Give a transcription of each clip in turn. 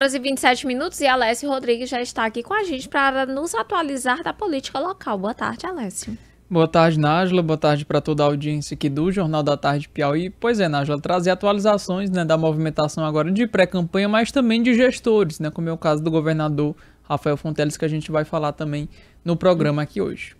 horas e 27 minutos e Alessio Rodrigues já está aqui com a gente para nos atualizar da política local. Boa tarde, Alessio. Boa tarde, Nájila. Boa tarde para toda a audiência aqui do Jornal da Tarde Piauí. Pois é, Nájila, trazer atualizações né, da movimentação agora de pré-campanha, mas também de gestores, né, como é o caso do governador Rafael Fonteles, que a gente vai falar também no programa aqui hoje.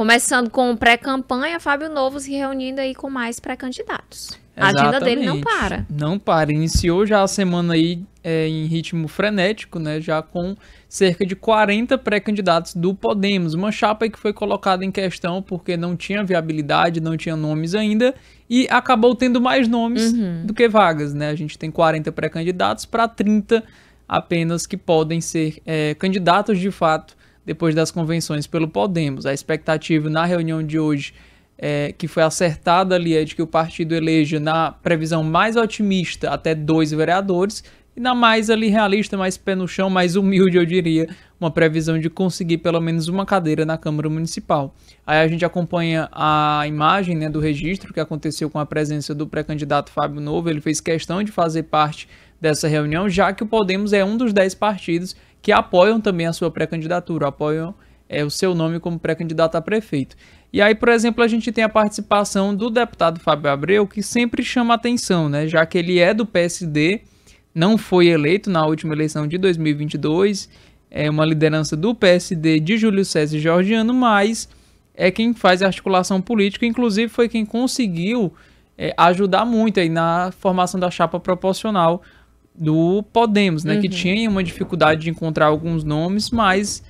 Começando com pré-campanha, Fábio Novo se reunindo aí com mais pré-candidatos. A agenda dele não para. Não para. Iniciou já a semana aí é, em ritmo frenético, né? Já com cerca de 40 pré-candidatos do Podemos. Uma chapa que foi colocada em questão porque não tinha viabilidade, não tinha nomes ainda e acabou tendo mais nomes uhum. do que vagas, né? A gente tem 40 pré-candidatos para 30 apenas que podem ser é, candidatos de fato depois das convenções pelo Podemos. A expectativa na reunião de hoje é, que foi acertada ali é de que o partido eleja na previsão mais otimista até dois vereadores e na mais ali realista, mais pé no chão, mais humilde eu diria, uma previsão de conseguir pelo menos uma cadeira na Câmara Municipal. Aí a gente acompanha a imagem né, do registro que aconteceu com a presença do pré-candidato Fábio Novo, ele fez questão de fazer parte dessa reunião, já que o Podemos é um dos dez partidos que apoiam também a sua pré-candidatura, apoiam é, o seu nome como pré-candidato a prefeito. E aí, por exemplo, a gente tem a participação do deputado Fábio Abreu, que sempre chama atenção, né? Já que ele é do PSD, não foi eleito na última eleição de 2022, é uma liderança do PSD de Júlio César e Georgiano, mas é quem faz a articulação política, inclusive foi quem conseguiu é, ajudar muito aí na formação da chapa proporcional do Podemos, né? Uhum. Que tinha uma dificuldade de encontrar alguns nomes, mas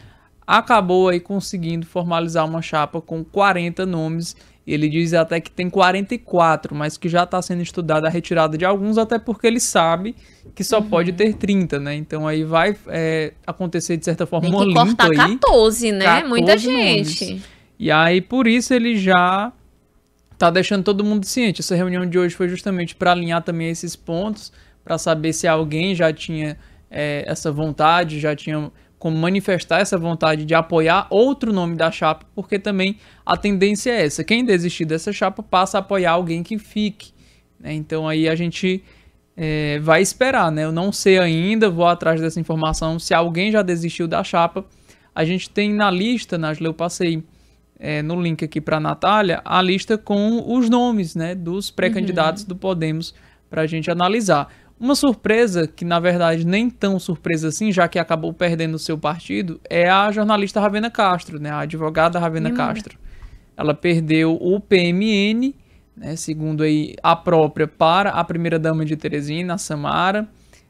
acabou aí conseguindo formalizar uma chapa com 40 nomes. Ele diz até que tem 44, mas que já está sendo estudada a retirada de alguns, até porque ele sabe que só uhum. pode ter 30, né? Então aí vai é, acontecer de certa forma tem uma que limpa cortar aí. 14, né? 14 Muita gente. E aí por isso ele já tá deixando todo mundo ciente. Essa reunião de hoje foi justamente para alinhar também esses pontos para saber se alguém já tinha é, essa vontade, já tinha como manifestar essa vontade de apoiar outro nome da chapa, porque também a tendência é essa. Quem desistir dessa chapa passa a apoiar alguém que fique. Né? Então aí a gente é, vai esperar, né? Eu não sei ainda, vou atrás dessa informação. Se alguém já desistiu da chapa, a gente tem na lista, na eu passei é, no link aqui para a Natália, a lista com os nomes né, dos pré-candidatos uhum. do Podemos para a gente analisar. Uma surpresa, que na verdade nem tão surpresa assim, já que acabou perdendo o seu partido, é a jornalista Ravena Castro, né? A advogada Ravena hum. Castro. Ela perdeu o PMN, né? segundo aí a própria, para a primeira-dama de Teresina, a Samara,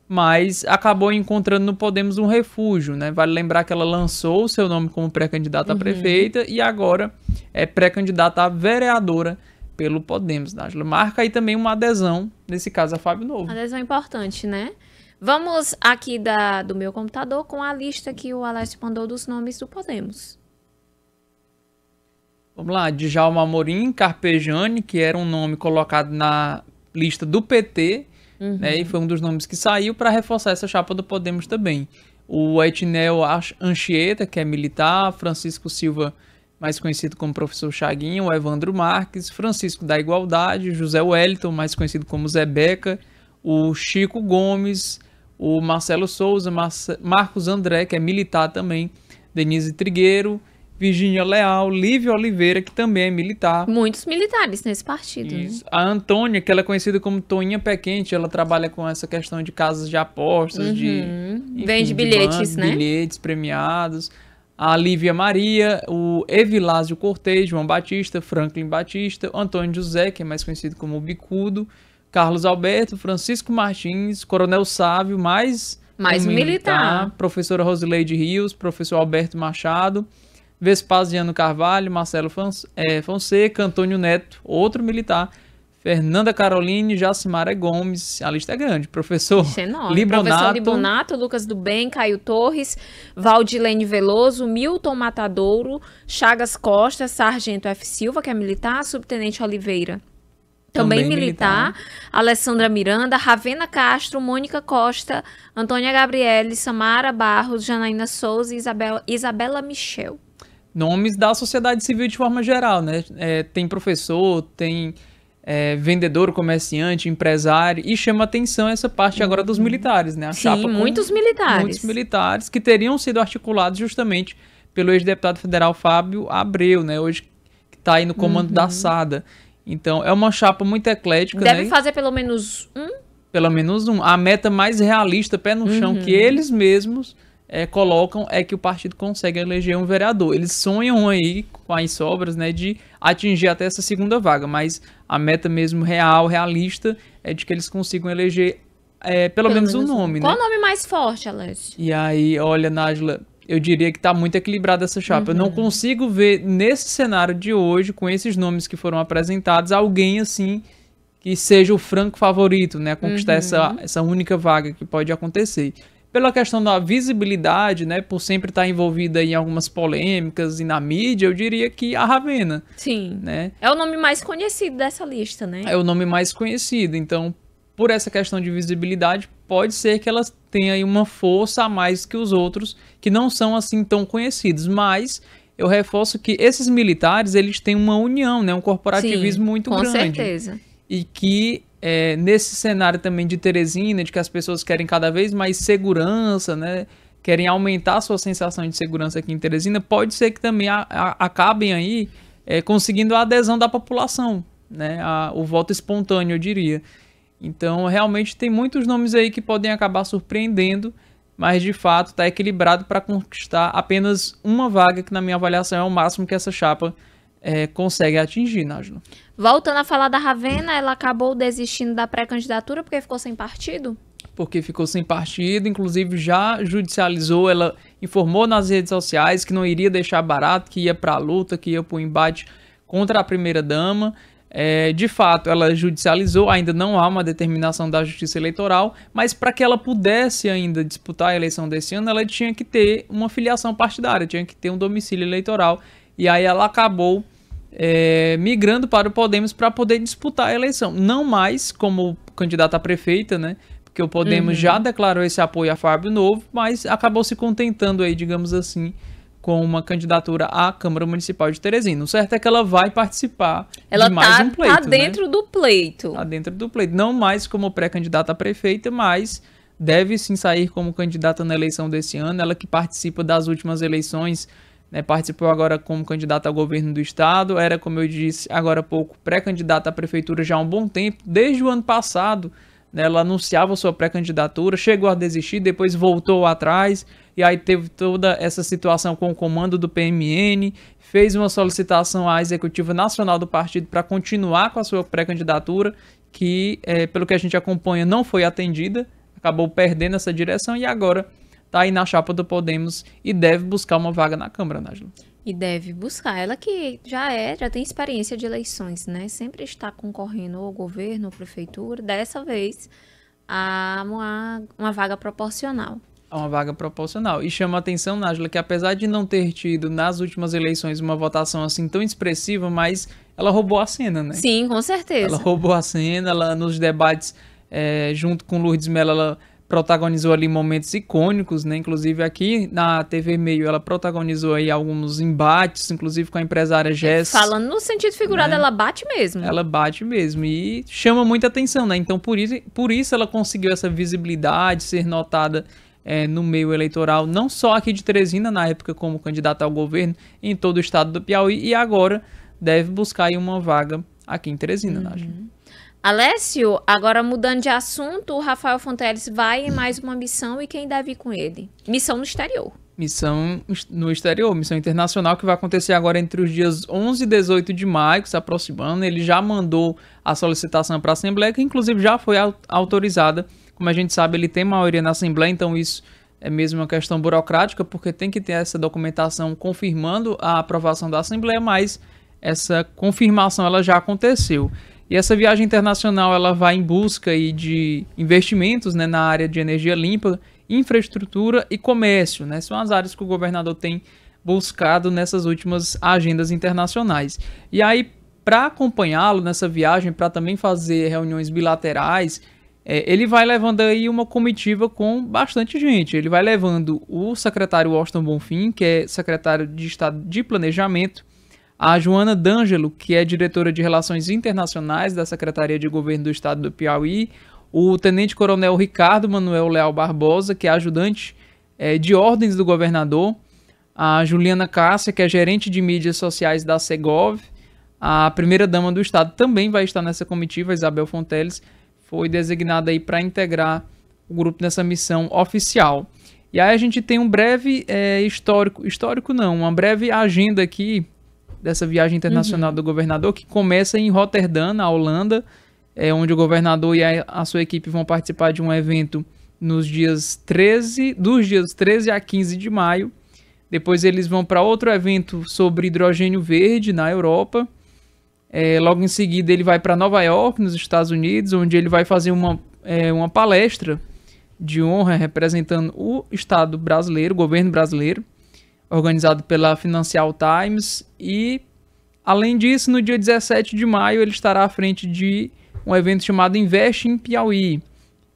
mas acabou encontrando no Podemos um refúgio, né? Vale lembrar que ela lançou o seu nome como pré-candidata uhum. a prefeita e agora é pré-candidata a vereadora pelo Podemos, Nájula. Marca aí também uma adesão, nesse caso a Fábio Novo. Adesão importante, né? Vamos aqui da, do meu computador com a lista que o Alessio mandou dos nomes do Podemos. Vamos lá, Djalma Amorim, Carpejani, que era um nome colocado na lista do PT, uhum. né, e foi um dos nomes que saiu para reforçar essa chapa do Podemos também. O Etnel Anchieta, que é militar, Francisco Silva mais conhecido como Professor Chaguinho, Evandro Marques, Francisco da Igualdade, José Wellington, mais conhecido como Zebeca, o Chico Gomes, o Marcelo Souza, Mar Marcos André, que é militar também, Denise Trigueiro, Virginia Leal, Lívia Oliveira, que também é militar. Muitos militares nesse partido. Né? A Antônia, que ela é conhecida como Toninha Pé Quente, ela trabalha com essa questão de casas de apostas, uhum. de. Enfim, Vende de bilhetes, banco, né? Bilhetes premiados a Lívia Maria, o Evilásio Cortez, João Batista, Franklin Batista, Antônio José, que é mais conhecido como Bicudo, Carlos Alberto, Francisco Martins, Coronel Sávio, mais, mais um militar, militar, professora Rosileide Rios, professor Alberto Machado, Vespasiano Carvalho, Marcelo eh, Fonseca, Antônio Neto, outro militar, Fernanda Caroline, Jacimara Gomes, a lista é grande. Professor Isso é enorme. Libonato. Professor Libonato, Lucas Bem, Caio Torres, Valdilene Veloso, Milton Matadouro, Chagas Costa, Sargento F. Silva, que é militar, Subtenente Oliveira. Também, também militar, militar, Alessandra Miranda, Ravena Castro, Mônica Costa, Antônia Gabriele, Samara Barros, Janaína Souza e Isabela, Isabela Michel. Nomes da sociedade civil de forma geral, né? É, tem professor, tem é, vendedor, comerciante, empresário, e chama atenção essa parte agora dos uhum. militares, né? A Sim, muitos militares. Muitos militares que teriam sido articulados justamente pelo ex-deputado federal Fábio Abreu, né? Hoje que está aí no comando uhum. da SADA. Então, é uma chapa muito eclética, Deve né? fazer pelo menos um? Pelo menos um. A meta mais realista, pé no chão, uhum. que eles mesmos é, colocam é que o partido consegue eleger um vereador. Eles sonham aí com as sobras, né, de atingir até essa segunda vaga, mas a meta mesmo real, realista, é de que eles consigam eleger é, pelo, pelo menos, menos, um nome, Qual né? Qual o nome mais forte, Alex? E aí, olha, Nájila, eu diria que está muito equilibrada essa chapa. Uhum. Eu não uhum. consigo ver nesse cenário de hoje, com esses nomes que foram apresentados, alguém assim que seja o franco favorito, né, a conquistar uhum. essa, essa única vaga que pode acontecer pela questão da visibilidade, né, por sempre estar tá envolvida em algumas polêmicas e na mídia, eu diria que a Ravena. Sim. Né? É o nome mais conhecido dessa lista, né? É o nome mais conhecido, então por essa questão de visibilidade, pode ser que ela tenha uma força a mais que os outros que não são assim tão conhecidos, mas eu reforço que esses militares, eles têm uma união, né, um corporativismo Sim, muito com grande. Com certeza. E que é, nesse cenário também de Teresina, de que as pessoas querem cada vez mais segurança, né? Querem aumentar a sua sensação de segurança aqui em Teresina, pode ser que também a, a, acabem aí é, conseguindo a adesão da população, né? A, o voto espontâneo, eu diria. Então, realmente tem muitos nomes aí que podem acabar surpreendendo, mas de fato está equilibrado para conquistar apenas uma vaga, que na minha avaliação é o máximo que essa chapa é, consegue atingir, Nájula. Voltando a falar da Ravena, ela acabou desistindo da pré-candidatura porque ficou sem partido? Porque ficou sem partido, inclusive já judicializou, ela informou nas redes sociais que não iria deixar barato, que ia para a luta, que ia para o embate contra a primeira-dama. É, de fato, ela judicializou, ainda não há uma determinação da Justiça Eleitoral, mas para que ela pudesse ainda disputar a eleição desse ano, ela tinha que ter uma filiação partidária, tinha que ter um domicílio eleitoral. E aí ela acabou é, migrando para o Podemos para poder disputar a eleição. Não mais como candidata a prefeita, né? Porque o Podemos uhum. já declarou esse apoio a Fábio Novo, mas acabou se contentando aí, digamos assim, com uma candidatura à Câmara Municipal de Teresina. O certo é que ela vai participar ela de mais tá, um pleito. Ela tá né? dentro né? do pleito. Tá dentro do pleito. Não mais como pré-candidata a prefeita, mas deve sim sair como candidata na eleição desse ano. Ela que participa das últimas eleições né, participou agora como candidato ao governo do estado, era, como eu disse agora há pouco, pré candidata à prefeitura já há um bom tempo, desde o ano passado. Né, ela anunciava sua pré-candidatura, chegou a desistir, depois voltou atrás, e aí teve toda essa situação com o comando do PMN, fez uma solicitação à Executiva Nacional do Partido para continuar com a sua pré-candidatura, que, é, pelo que a gente acompanha, não foi atendida, acabou perdendo essa direção e agora tá aí na chapa do Podemos e deve buscar uma vaga na Câmara, Nájila. Né, e deve buscar. Ela que já é, já tem experiência de eleições, né? Sempre está concorrendo ao governo, à prefeitura. Dessa vez, a uma, uma vaga proporcional. Uma vaga proporcional. E chama a atenção, Nájila, né, que apesar de não ter tido nas últimas eleições uma votação assim tão expressiva, mas ela roubou a cena, né? Sim, com certeza. Ela roubou a cena, ela nos debates é, junto com Lourdes Mello, ela protagonizou ali momentos icônicos, né? Inclusive aqui na TV Meio ela protagonizou aí alguns embates, inclusive com a empresária Jess. Falando no sentido figurado, né? ela bate mesmo. Ela bate mesmo e chama muita atenção, né? Então por isso, por isso ela conseguiu essa visibilidade, ser notada é, no meio eleitoral, não só aqui de Teresina, na época como candidata ao governo, em todo o estado do Piauí e agora deve buscar aí uma vaga aqui em Teresina, uhum. Nádia. Alessio, agora mudando de assunto, o Rafael Fonteles vai em mais uma missão e quem deve ir com ele? Missão no exterior. Missão no exterior, missão internacional que vai acontecer agora entre os dias 11 e 18 de maio, se aproximando. Ele já mandou a solicitação para a Assembleia, que inclusive já foi autorizada. Como a gente sabe, ele tem maioria na Assembleia, então isso é mesmo uma questão burocrática, porque tem que ter essa documentação confirmando a aprovação da Assembleia, mas essa confirmação ela já aconteceu. E essa viagem internacional ela vai em busca aí de investimentos né, na área de energia limpa, infraestrutura e comércio. Né? São as áreas que o governador tem buscado nessas últimas agendas internacionais. E aí, para acompanhá-lo nessa viagem, para também fazer reuniões bilaterais, é, ele vai levando aí uma comitiva com bastante gente. Ele vai levando o secretário Austin Bonfim, que é secretário de Estado de Planejamento, a Joana D'Angelo, que é diretora de Relações Internacionais da Secretaria de Governo do Estado do Piauí. O Tenente Coronel Ricardo Manuel Leal Barbosa, que é ajudante é, de ordens do governador. A Juliana Cássia, que é gerente de mídias sociais da Segov. A primeira-dama do Estado também vai estar nessa comitiva, Isabel Fonteles, foi designada aí para integrar o grupo nessa missão oficial. E aí a gente tem um breve é, histórico, histórico não, uma breve agenda aqui dessa viagem internacional uhum. do governador, que começa em Roterdã, na Holanda, é onde o governador e a, a sua equipe vão participar de um evento nos dias 13, dos dias 13 a 15 de maio. Depois eles vão para outro evento sobre hidrogênio verde na Europa. É, logo em seguida ele vai para Nova York, nos Estados Unidos, onde ele vai fazer uma, é, uma palestra de honra representando o Estado brasileiro, o governo brasileiro organizado pela Financial Times. E, além disso, no dia 17 de maio ele estará à frente de um evento chamado Invest em Piauí,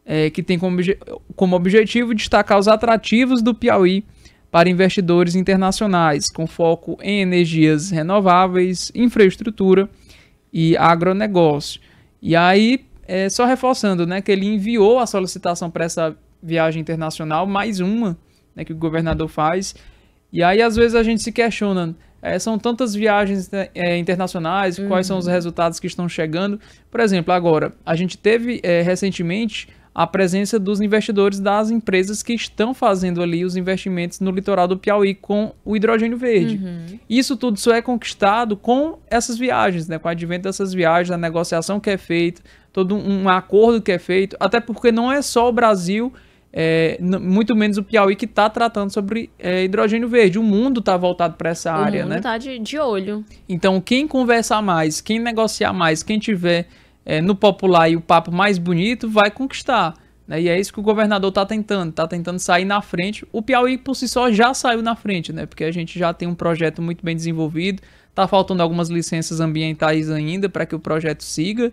é, que tem como, obje como objetivo destacar os atrativos do Piauí para investidores internacionais, com foco em energias renováveis, infraestrutura e agronegócio. E aí, é, só reforçando, né, que ele enviou a solicitação para essa viagem internacional, mais uma, né, que o governador faz, e aí, às vezes, a gente se questiona. Né? É, são tantas viagens né, é, internacionais, uhum. quais são os uhum. resultados que estão chegando. Por exemplo, agora, a gente teve é, recentemente a presença dos investidores das empresas que estão fazendo ali os investimentos no litoral do Piauí com o hidrogênio verde. Uhum. Isso tudo só é conquistado com essas viagens, né? com o advento dessas viagens, a negociação que é feita, todo um acordo que é feito, até porque não é só o Brasil é, muito menos o Piauí que está tratando sobre é, hidrogênio verde. O mundo está voltado para essa o área, né? O mundo está de, de olho. Então, quem conversar mais, quem negociar mais, quem tiver é, no popular e o papo mais bonito, vai conquistar. Né? E é isso que o governador está tentando, está tentando sair na frente. O Piauí, por si só, já saiu na frente, né? Porque a gente já tem um projeto muito bem desenvolvido, está faltando algumas licenças ambientais ainda para que o projeto siga,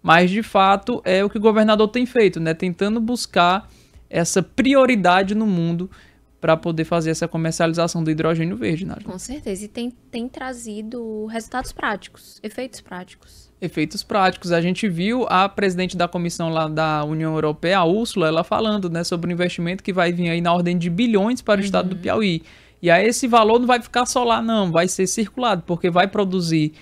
mas, de fato, é o que o governador tem feito, né? Tentando buscar essa prioridade no mundo para poder fazer essa comercialização do hidrogênio verde, Nádia. Com certeza. E tem, tem trazido resultados práticos, efeitos práticos. Efeitos práticos. A gente viu a presidente da comissão lá da União Europeia, a Úrsula, ela falando né, sobre o investimento que vai vir aí na ordem de bilhões para o uhum. estado do uhum. Piauí. E aí esse valor não vai ficar só lá, não, vai ser circulado, porque vai produzir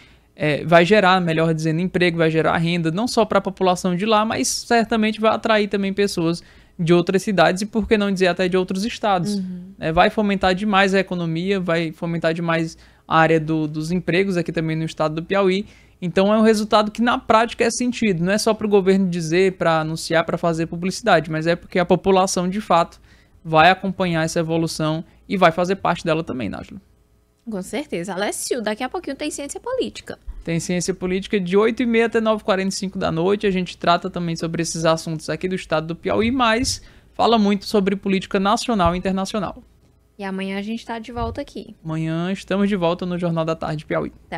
é, vai gerar, melhor dizendo, emprego, vai gerar renda, não só para a população de lá, mas certamente vai atrair também pessoas de outras cidades e, por que não dizer, até de outros estados. Uhum. É, vai fomentar demais a economia, vai fomentar demais a área do, dos empregos aqui também no estado do Piauí. Então é um resultado que na prática é sentido, não é só para o governo dizer, para anunciar, para fazer publicidade, mas é porque a população de fato vai acompanhar essa evolução e vai fazer parte dela também, Nájula. Com certeza. Alessio, daqui a pouquinho tem ciência política. Tem Ciência Política de 8h30 até 9h45 da noite. A gente trata também sobre esses assuntos aqui do estado do Piauí, mas fala muito sobre política nacional e internacional. E amanhã a gente está de volta aqui. Amanhã estamos de volta no Jornal da Tarde Piauí. Tá.